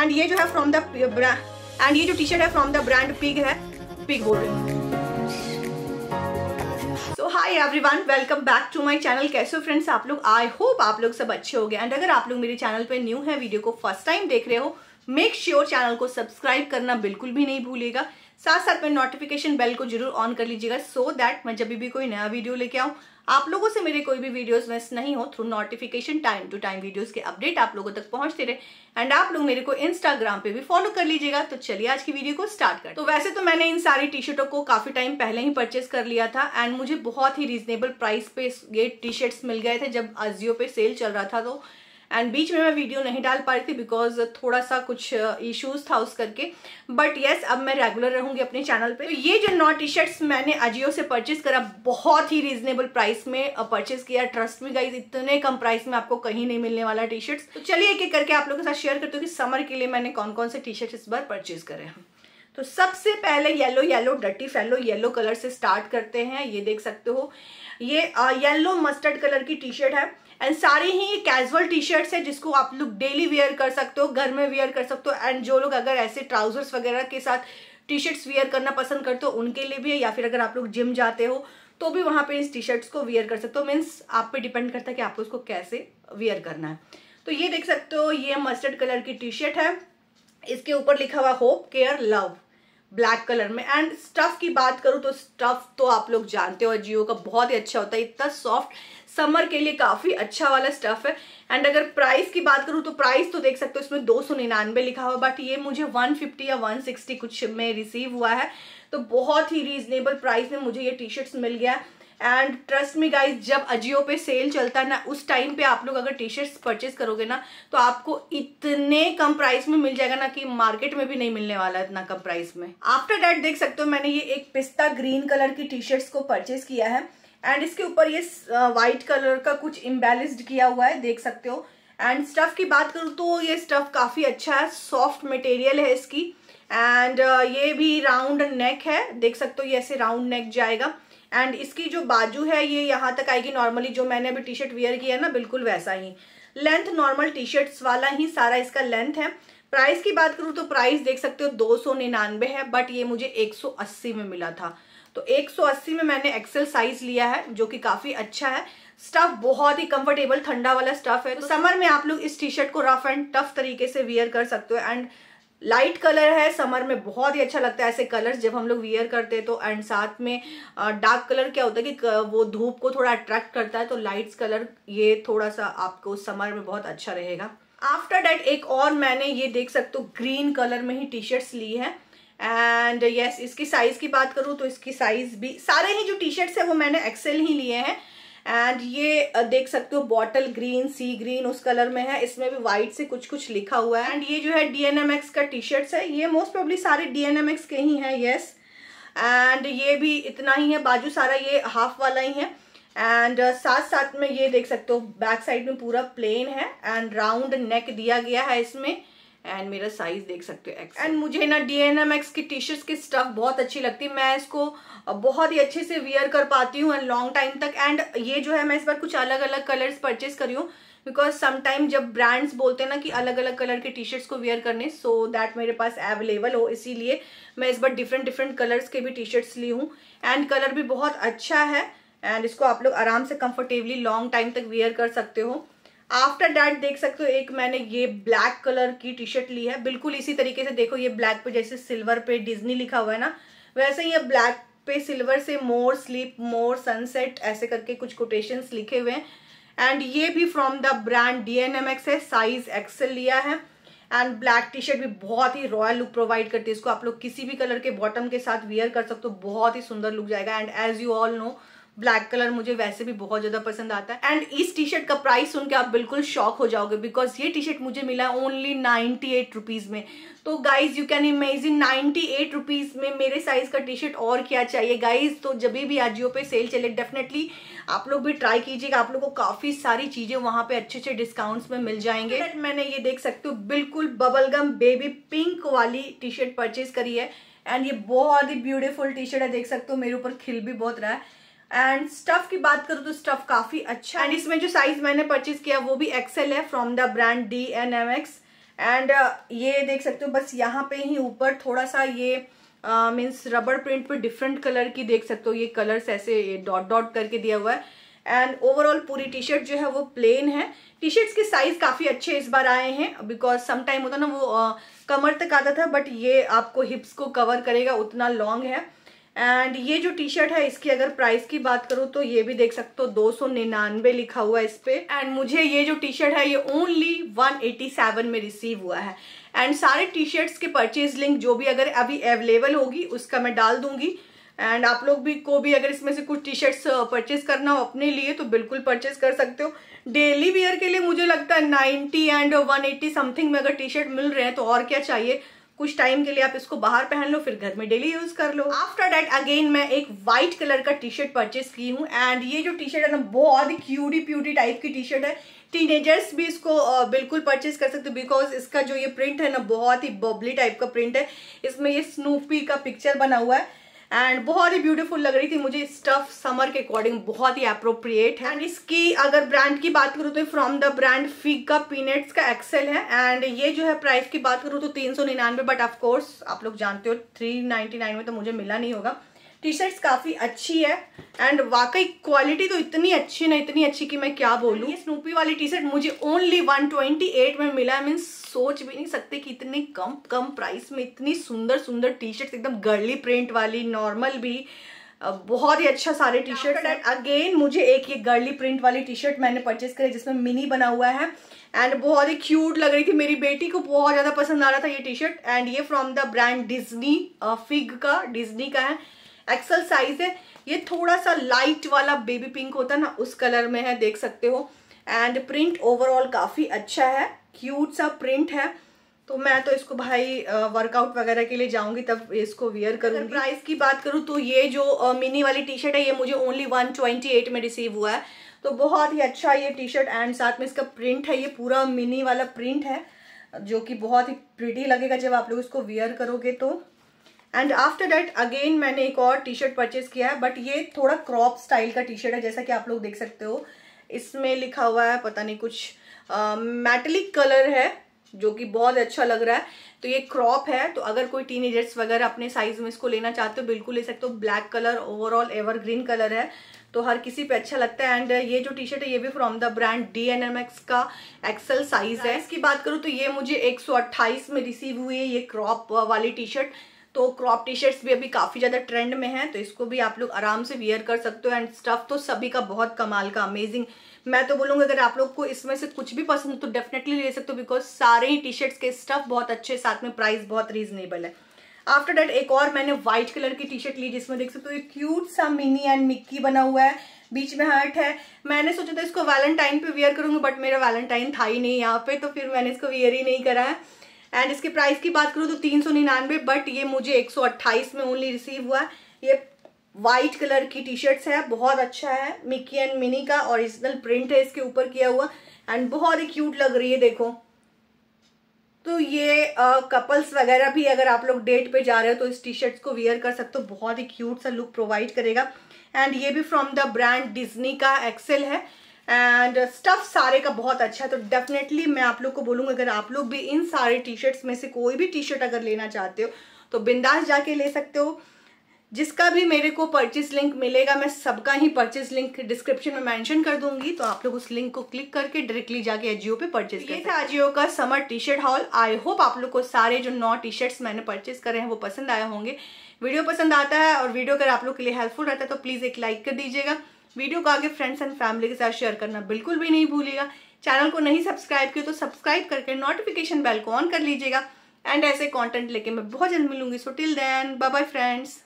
and ये जो है फ्रॉम द एंड ये जो टी शर्ट है फ्रॉम द ब्रांड पिग है पिग बोल so hi everyone welcome back to my channel कैसे हो फ्रेंड्स आप लोग आई होप आप लोग सब अच्छे हो गए एंड अगर आप लोग मेरे चैनल पे न्यू है वीडियो को फर्स्ट टाइम देख रहे हो मेक श्योर sure चैनल को सब्सक्राइब करना बिल्कुल भी नहीं भूलेगा साथ साथ में नोटिफिकेशन बेल को जरूर ऑन कर लीजिएगा सो so दैट मैं जब भी कोई नया वीडियो लेके आऊँ आप लोगों से मेरे कोई भी वीडियोस मिस नहीं हो through notification time to time videos के अपडेट आप लोगों तक पहुंचते रहे एंड आप लोग मेरे को इंस्टाग्राम पे भी फॉलो कर लीजिएगा तो चलिए आज की वीडियो को स्टार्ट कर तो वैसे तो मैंने इन सारी टी शर्टों को काफी टाइम पहले ही परचेस कर लिया था एंड मुझे बहुत ही रिजनेबल प्राइस पे ये टी शर्ट्स मिल गए थे जब अजियो पे सेल चल रहा था तो एंड बीच में मैं वीडियो नहीं डाल पा रही थी बिकॉज थोड़ा सा कुछ इश्यूज uh, था उस करके बट येस अब मैं रेगुलर रहूंगी अपने चैनल पर तो ये जो नॉ टी शर्ट्स मैंने अजियो से परचेज करा बहुत ही रीजनेबल प्राइस में परचेज uh, किया ट्रस्ट में गाइज इतने कम प्राइस में आपको कहीं नहीं मिलने वाला टी शर्ट्स तो चलिए एक एक करके आप लोगों के साथ शेयर करती हूँ कि समर के लिए मैंने कौन कौन से टी शर्ट इस बार परचेज करे हैं तो सबसे पहले येलो येलो डटी फेलो येलो कलर से स्टार्ट करते हैं ये देख सकते हो ये येलो मस्टर्ड कलर की टी शर्ट है एंड सारे ही ये कैजुअल टी शर्ट्स है जिसको आप लोग डेली वेयर कर सकते हो घर में वेयर कर सकते हो एंड जो लोग अगर ऐसे ट्राउजर्स वगैरह के साथ टी शर्ट्स वेयर करना पसंद करते हो उनके लिए भी है या फिर अगर आप लोग जिम जाते हो तो भी वहाँ पे इस टी शर्ट्स को वेयर कर सकते हो मीन्स आप पे डिपेंड करता है कि आपको उसको कैसे वेयर करना है तो ये देख सकते हो ये मस्टर्ड कलर की टी शर्ट है इसके ऊपर लिखा हुआ hope care love black colour में एंड स्टफ़ की बात करूँ तो स्टफ़ तो आप लोग जानते हो जियो का बहुत ही अच्छा होता है इतना सॉफ्ट समर के लिए काफ़ी अच्छा वाला स्टफ़ है एंड अगर प्राइस की बात करूँ तो प्राइस तो देख सकते हो इसमें दो सौ निन्यानवे लिखा हुआ बट ये मुझे वन फिफ्टी या वन सिक्सटी कुछ में रिसीव हुआ है तो बहुत ही रीजनेबल प्राइस में मुझे ये टी शर्ट्स मिल गया है एंड ट्रस्ट मी गाइज जब अजियो पे सेल चलता है ना उस टाइम पे आप लोग अगर टी शर्ट्स परचेज करोगे ना तो आपको इतने कम प्राइस में मिल जाएगा ना कि मार्केट में भी नहीं मिलने वाला है इतना कम प्राइस में आफ्टर डैट देख सकते हो मैंने ये एक पिस्ता ग्रीन कलर की टी शर्ट्स को परचेज किया है एंड इसके ऊपर ये व्हाइट कलर का कुछ इम्बेलिस्ड किया हुआ है देख सकते हो एंड स्टफ़ की बात करूँ तो ये स्टफ़ काफ़ी अच्छा है सॉफ्ट मटेरियल है इसकी एंड uh, ये भी राउंड नेक है देख सकते हो ये ऐसे राउंड नेक जाएगा एंड इसकी जो बाजू है ये यहाँ तक आएगी नॉर्मली जो मैंने अभी टी शर्ट वेयर किया है ना बिल्कुल वैसा ही लेंथ नॉर्मल टी शर्ट्स वाला ही सारा इसका लेंथ है प्राइस की बात करूँ तो प्राइस देख सकते हो दो सौ निन्यानबे है बट ये मुझे एक सौ अस्सी में मिला था तो 180 में मैंने एक्सेल साइज लिया है जो कि काफ़ी अच्छा है स्टफ बहुत ही कंफर्टेबल ठंडा वाला स्टफ है तो समर तो में आप लोग इस टी शर्ट को रफ एंड टफ तरीके से वियर कर सकते हो एंड लाइट कलर है समर में बहुत ही अच्छा लगता है ऐसे कलर्स जब हम लोग वियर करते हैं तो एंड साथ में डार्क कलर क्या होता है कि वो धूप को थोड़ा अट्रैक्ट करता है तो लाइट्स कलर ये थोड़ा सा आपको समर में बहुत अच्छा रहेगा आफ्टर डेट एक और मैंने ये देख सकते हो ग्रीन कलर में ही टी शर्ट्स ली है एंड यस yes, इसकी साइज की बात करूँ तो इसकी साइज भी सारे ही जो टी शर्ट्स है वो मैंने एक्सेल ही लिए हैं एंड ये देख सकते हो बॉटल ग्रीन सी ग्रीन उस कलर में है इसमें भी वाइट से कुछ कुछ लिखा हुआ है एंड ये जो है डीएनएमएक्स का टी शर्ट्स है ये मोस्ट प्रॉब्ली सारे डीएनएमएक्स के ही हैं येस एंड ये भी इतना ही है बाजू सारा ये हाफ वाला ही है एंड uh, साथ साथ में ये देख सकते हो बैक साइड में पूरा प्लेन है एंड राउंड नेक दिया गया है इसमें एंड मेरा साइज देख सकते हो एक्स एंड मुझे ना डी एन एम एक्स की टी शर्ट्स की स्टफ बहुत अच्छी लगती है मैं इसको बहुत ही अच्छे से वियर कर पाती हूँ एंड लॉन्ग टाइम तक एंड ये जो है मैं इस बार कुछ अलग अलग कलर्स परचेज करी हूँ बिकॉज समटाइम जब ब्रांड्स बोलते हैं ना कि अलग अलग कलर के टी शर्ट्स को वियर करने सो so दैट मेरे पास अवेलेबल हो इसीलिए मैं इस बार डिफरेंट डिफरेंट कलर्स के भी टी शर्ट्स ली हूँ एंड कलर भी बहुत अच्छा है एंड इसको आप लोग आराम से कंफर्टेबली लॉन्ग टाइम तक वियर कर सकते हो आफ्टर डैट देख सकते हो एक मैंने ये ब्लैक कलर की टी शर्ट ली है बिल्कुल इसी तरीके से देखो ये ब्लैक पे जैसे सिल्वर पे डिज्नी लिखा हुआ है ना वैसे ये ब्लैक पे सिल्वर से मोर स्लीप मोर सनसेट ऐसे करके कुछ कोटेशंस लिखे हुए हैं एंड ये भी from the brand D N M X है साइज एक्सेल लिया है एंड ब्लैक टी शर्ट भी बहुत ही रॉयल लुक प्रोवाइड करती है इसको आप लोग किसी भी कलर के बॉटम के साथ वियर कर सकते हो बहुत ही सुंदर लुक जाएगा and as you all know black colour मुझे वैसे भी बहुत ज्यादा पसंद आता है एंड इस टी शर्ट का प्राइस सुन के आप बिल्कुल शॉक हो जाओगे बिकॉज ये टी शर्ट मुझे मिला ओनली नाइनटी एट रुपीज में तो guys you can imagine ninety eight rupees में मेरे साइज का टी शर्ट और क्या चाहिए गाइज तो जब भी आजियो पे सेल चले डेफिनेटली आप लोग भी ट्राई कीजिएगा आप लोग को काफी सारी चीजें वहां पे अच्छे अच्छे डिस्काउंट्स में मिल जाएंगे मैंने ये देख सकते हो बिल्कुल बबलगम बेबी पिंक वाली टी शर्ट परचेज करी है एंड ये बहुत ही ब्यूटीफुल टी शर्ट है देख सकते हो मेरे ऊपर खिल भी बहुत रहा है एंड स्टफ की बात करूँ तो स्टफ काफी अच्छा एंड इसमें जो साइज मैंने परचेज किया वो भी एक्सेल है from the brand D N M X and ये देख सकते हो बस यहाँ पे ही ऊपर थोड़ा सा ये मीन्स रबर प्रिंट पे डिफरेंट कलर की देख सकते हो ये कलर्स ऐसे डॉट डॉट करके दिया हुआ है एंड ओवरऑल पूरी टी शर्ट जो है वो प्लेन है टी शर्ट्स के साइज काफ़ी अच्छे इस बार आए हैं बिकॉज सम टाइम होता ना वो uh, कमर तक आता था बट ये आपको हिप्स को कवर करेगा उतना लॉन्ग है एंड ये जो टी शर्ट है इसकी अगर प्राइस की बात करूँ तो ये भी देख सकते हो दो सौ निन्यानवे लिखा हुआ है इस पे एंड मुझे ये जो टी शर्ट है ये ओनली वन एटी सेवन में रिसीव हुआ है एंड सारे टी शर्ट्स के परचेज लिंक जो भी अगर अभी अवेलेबल होगी उसका मैं डाल दूंगी एंड आप लोग भी को भी अगर इसमें से कुछ टी शर्ट्स परचेज करना हो अपने लिए तो बिल्कुल परचेज कर सकते हो डेली वेयर के लिए मुझे लगता है ninety and one eighty something में अगर टी शर्ट मिल रहे हैं तो और क्या चाहिए कुछ टाइम के लिए आप इसको बाहर पहन लो फिर घर में डेली यूज कर लो आफ्टर डैट अगेन मैं एक व्हाइट कलर का टी शर्ट परचेस की हूँ एंड ये जो टी शर्ट है ना बहुत ही क्यूटी प्यूटी टाइप की टी शर्ट है टीनेजर्स भी इसको बिल्कुल परचेज कर सकते बिकॉज इसका जो ये प्रिंट है ना बहुत ही बबली टाइप का प्रिंट है इसमें ये स्नूफी का पिक्चर बना हुआ है एंड बहुत ही ब्यूटीफुल लग रही थी मुझे स्टफ समर के अकॉर्डिंग बहुत ही अप्रोप्रिएट है एंड इसकी अगर ब्रांड की बात करूँ तो फ्रॉम द ब्रांड फिग का पीनट्स का एक्सेल है एंड ये जो है प्राइस की बात करूँ तो तीन सौ निन्यानवे बट ऑफकोर्स आप लोग जानते हो थ्री नाइन्टी नाइन में तो मुझे मिला नहीं होगा टी शर्ट्स काफ़ी अच्छी है एंड वाकई क्वालिटी तो इतनी अच्छी ना इतनी अच्छी कि मैं क्या बोलूँ स्नूपी वाली टी शर्ट मुझे ओनली 128 में मिला है मीन सोच भी नहीं सकते कि इतने कम कम प्राइस में इतनी सुंदर सुंदर टी शर्ट एकदम गर्ली प्रिंट वाली नॉर्मल भी बहुत ही अच्छा सारे टी शर्ट एंड अगेन मुझे एक ये गर्ली प्रिंट वाली टी शर्ट मैंने परचेज करी जिसमें मिनी बना हुआ है एंड बहुत ही क्यूट लग रही थी मेरी बेटी को बहुत ज़्यादा पसंद आ रहा था ये टी शर्ट एंड ये from the brand Disney Fig का डिज्नी का है एक्सल साइज है ये थोड़ा सा लाइट वाला बेबी पिंक होता है ना उस कलर में है देख सकते हो एंड प्रिंट ओवरऑल काफ़ी अच्छा है क्यूट सा प्रिंट है तो मैं तो इसको भाई वर्कआउट वगैरह के लिए जाऊंगी तब इसको वियर करूंगी प्राइस की बात करूँ तो ये जो मिनी वाली टी शर्ट है ये मुझे ओनली 128 में रिसीव हुआ है तो बहुत ही अच्छा ये टी शर्ट एंड साथ में इसका प्रिंट है ये पूरा मिनी वाला प्रिंट है जो कि बहुत ही प्रिटी लगेगा जब आप लोग इसको वियर करोगे तो एंड आफ्टर दैट अगेन मैंने एक और टी शर्ट परचेज किया है बट ये थोड़ा क्रॉप स्टाइल का टी शर्ट है जैसा कि आप लोग देख सकते हो इसमें लिखा हुआ है पता नहीं कुछ मेटलिक uh, कलर है जो कि बहुत अच्छा लग रहा है तो ये क्रॉप है तो अगर कोई एजर्स वगैरह अपने साइज में इसको लेना चाहते हो बिल्कुल ले सकते हो black colour overall evergreen colour है तो हर किसी पे अच्छा लगता है एंड ये जो टी शर्ट है ये भी from the brand D N M X का एक्सल साइज है इसकी बात करूँ तो ये मुझे 128 में रिसीव हुई है ये क्रॉप वाली टी शर्ट तो क्रॉप टी शर्ट्स भी अभी काफ़ी ज़्यादा ट्रेंड में है तो इसको भी आप लोग आराम से वियर कर सकते हो एंड स्टफ़ तो सभी का बहुत कमाल का अमेजिंग मैं तो बोलूंगा अगर आप लोग को इसमें से कुछ भी पसंद हो तो डेफिनेटली ले सकते हो बिकॉज सारे ही टी शर्ट्स के स्टफ़ बहुत अच्छे साथ में प्राइस बहुत रीजनेबल है आफ्टर डैट एक और मैंने व्हाइट कलर की टी शर्ट ली जिसमें देख सकते हो एक क्यूट सा मिनी एंड मिक्की बना हुआ है बीच में हर्ट है मैंने सोचा था इसको वैलेंटाइन पे वियर करूंगी बट मेरा वैलेंटाइन था ही नहीं यहाँ पे तो फिर मैंने इसको वियर ही नहीं करा है एंड इसके प्राइस की बात करूँ तो तीन सौ निन्यानवे बट ये मुझे एक सौ अट्ठाईस में ओनली रिसीव हुआ ये वाइट कलर की टी शर्ट्स है बहुत अच्छा है मिकी एंड मिनी का ओरिजिनल प्रिंट है इसके ऊपर किया हुआ एंड बहुत ही क्यूट लग रही है देखो तो ये कपल्स वगैरह भी अगर आप लोग डेट पे जा रहे हो तो इस टी शर्ट्स को वियर कर सकते हो बहुत ही क्यूट सा लुक प्रोवाइड करेगा एंड ये भी फ्रॉम द ब्रांड डिज्नी का एक्सेल है एंड स्टफ़ uh, सारे का बहुत अच्छा है तो डेफिनेटली मैं आप लोग को बोलूँगा अगर आप लोग भी इन सारे टी शर्ट्स में से कोई भी टी शर्ट अगर लेना चाहते हो तो बिंदास जाके ले सकते हो जिसका भी मेरे को परचेज लिंक मिलेगा मैं सबका ही परचेज लिंक डिस्क्रिप्शन में मेंशन कर दूंगी तो आप लोग उस लिंक को क्लिक करके डायरेक्टली जाके एजियो पे परचेज ये था एजियो का summer T shirt haul I hope आप लोग को सारे जो नौ टी शर्ट्स मैंने परचेज करे हैं वो पसंद आए होंगे वीडियो पसंद आता है और वीडियो अगर आप लोग के लिए हेल्पफुल रहता है तो प्लीज़ एक लाइक कर दीजिएगा वीडियो को आगे फ्रेंड्स एंड फैमिली के साथ शेयर करना बिल्कुल भी नहीं भूलिएगा चैनल को नहीं सब्सक्राइब किया तो सब्सक्राइब करके नोटिफिकेशन बेल को ऑन कर लीजिएगा एंड ऐसे कंटेंट लेके मैं बहुत जल्द मिलूंगी so till then bye bye friends